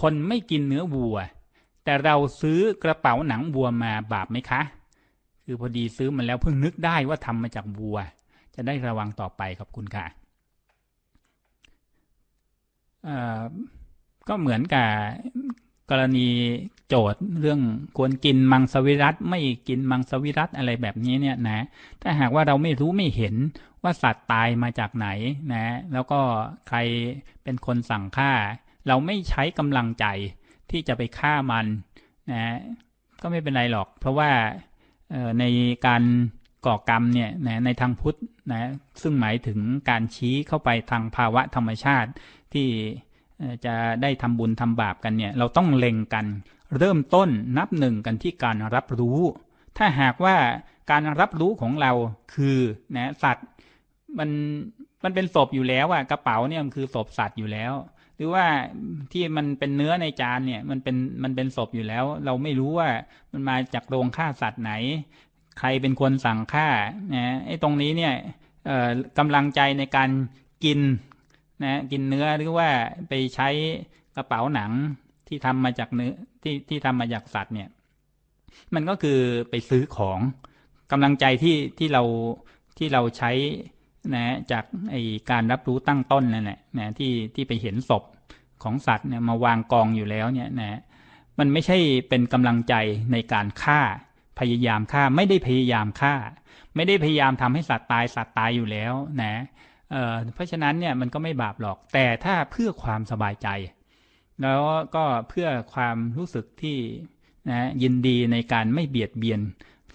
คนไม่กินเนื้อวัว แต่เราซื้อกระเป๋าหนังวัวมาบาปไหมคะคือพอดีซื้อมาแล้วเพิ่งนึกได้ว่าทำมาจากวัว จะได้ระวังต่อไป ขอบคุณค่ะ ก็เหมือนกับกรณีโจทย์เรื่องควรกินมังสวิรัตไม่กินมังสวิรัตอะไรแบบนี้ เนี่ยนะถ้าหากว่าเราไม่รู้ไม่เห็นว่าสัตว์ตายมาจากไหนนะแล้วก็ใครเป็นคนสั่งฆ่าเราไม่ใช้กำลังใจที่จะไปฆ่ามันนะ ก็ไม่เป็นไรหรอก เพราะว่าในการก่อกรรมเนี่ยนะในทางพุทธนะ ซึ่งหมายถึงการชี้เข้าไปทางภาวะธรรมชาติที่จะได้ทำบุญทำบาปกัน เนี่ย เราต้องเล็งกัน เริ่มต้นนับหนึ่งกันที่การรับรู้ ถ้าหากว่าการรับรู้ของเราคือ นะ สัตว์มันมันเป็นศพอยู่แล้วอะกระเป๋าเนี่ยมันคือศพสัตว์อยู่แล้วหรือว่าที่มันเป็นเนื้อในจานเนี่ยมัน เป็นมันเป็นศพอยู่แล้ว เราไม่รู้ว่ามันมาจากโรงฆ่าสัตว์ไหน ใครเป็น คน สั่งฆ่านะไอ้ตรงนี้เนี่ยกำลังใจในการกินนะกินเนื้อหรือว่าไปใช้กระเป๋าหนังที่ทำมาจากเนื้อที่ที่ทำมาจากสัตว์เนี่ยมันก็คือไปซื้อของกำลังใจที่ที่เราที่เราใช้นะจากไอการรับรู้ตั้งต้นนั่นแหละนะที่ที่ไปเห็นศพของสัตว์เนี่ยมาวางกองอยู่แล้วเนี่ยนะมันไม่ใช่เป็นกำลังใจในการฆ่า พยายามฆ่าไม่ได้พยายามฆ่า ไม่ได้พยายามทำให้สัตว์ตาย สัตว์ตายอยู่แล้วนะเเพราะฉะนั้นเนี่ยมันก็ไม่บาปหรอกแต่ถ้าเพื่อความสบายใจแล้วก็เพื่อความรู้สึกที่นะยินดีในการไม่เบียดเบียน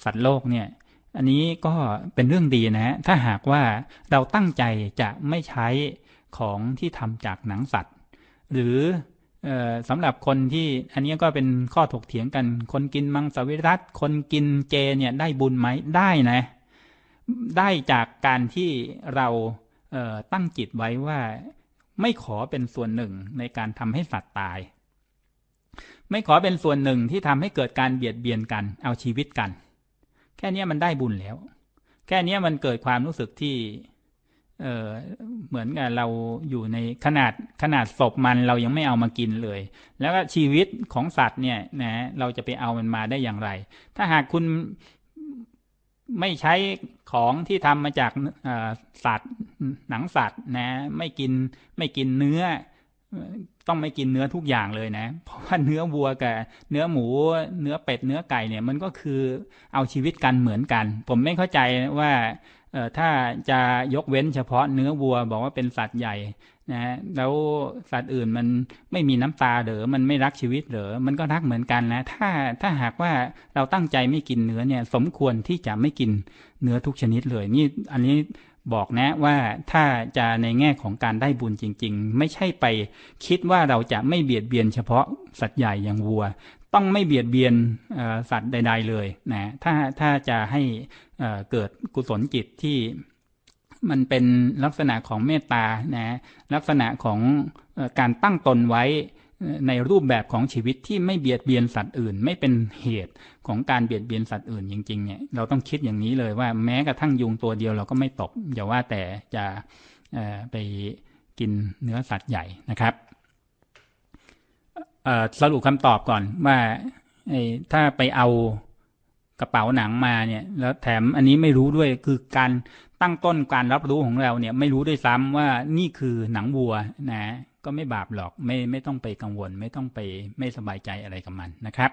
สัตว์โลกเนี่ยอันนี้ก็เป็นเรื่องดีนะฮะถ้าหากว่าเราตั้งใจจะไม่ใช้ของที่ทำจากหนังสัตว์ หรือสำหรับคนที่อันนี้ก็เป็นข้อถกเถียงกัน คนกินมังสวิรัตคนกินเจเนี่ยได้บุญไหมได้นะ ได้จากการที่เราตั้งจิตไว้ว่าไม่ขอเป็นส่วนหนึ่งในการทำให้สัตว์ตาย ไม่ขอเป็นส่วนหนึ่งที่ทำให้เกิดการเบียดเบียนกันเอาชีวิตกันแค่นี้มันได้บุญแล้ว แค่นี้มันเกิดความรู้สึกที่ เออเหมือนกับเราอยู่ในขนาดขนาดศพมันเรายังไม่เอามากินเลย แล้วก็ชีวิตของสัตว์เนี่ยนะเราจะไปเอามันมาได้อย่างไร ถ้าหากคุณไม่ใช้ของที่ทำมาจากสัตว์หนังสัตว์นะ ไม่กินไม่กินเนื้อต้องไม่กินเนื้อทุกอย่างเลยนะ เพราะว่าเนื้อวัวกับเนื้อหมู เนื้อเป็ด เนื้อไก่เนี่ยมันก็คือเอาชีวิตกันเหมือนกัน ผมไม่เข้าใจว่าถ้าจะยกเว้นเฉพาะเนื้อวัวบอกว่าเป็นสัตว์ใหญ่นะ แล้วสัตว์อื่นมันไม่มีน้ำตาหรือมันไม่รักชีวิตหรือมันก็รักเหมือนกันนะ ถ้าถ้าหากว่าเราตั้งใจไม่กินเนื้อเนี่ยสมควรที่จะไม่กินเนื้อทุกชนิดเลยนี่อันนี้บอกนะว่าถ้าจะในแง่ของการได้บุญจริง ๆ ไม่ใช่ไปคิดว่าเราจะไม่เบียดเบียนเฉพาะสัตว์ใหญ่อย่างวัว ต้องไม่เบียดเบียนสัตว์ใด ๆเลยนะถ้าถ้าจะให้เกิดกุศลจิตที่มันเป็นลักษณะของเมตตานะลักษณะของการตั้งตนไว้ในรูปแบบของชีวิตที่ไม่เบียดเบียนสัตว์อื่น ไม่เป็นเหตุของการเบียดเบียนสัตว์อื่นจริงๆเนี่ยเราต้องคิดอย่างนี้เลยว่าแม้กระทั่งยุงตัวเดียวเราก็ไม่ตกอย่าว่าแต่จะไปกินเนื้อสัตว์ใหญ่นะครับสรุปคำตอบก่อนว่าถ้าไปเอากระเป๋าหนังมาเนี่ยแล้วแถมอันนี้ไม่รู้ด้วยคือการตั้งต้นการรับรู้ของเราเนี่ยไม่รู้ด้วยซ้ำว่านี่คือหนังวัวนะก็ไม่บาปหรอกไม่ไม่ต้องไปกังวลไม่ต้องไปไม่สบายใจอะไรกับมันนะครับ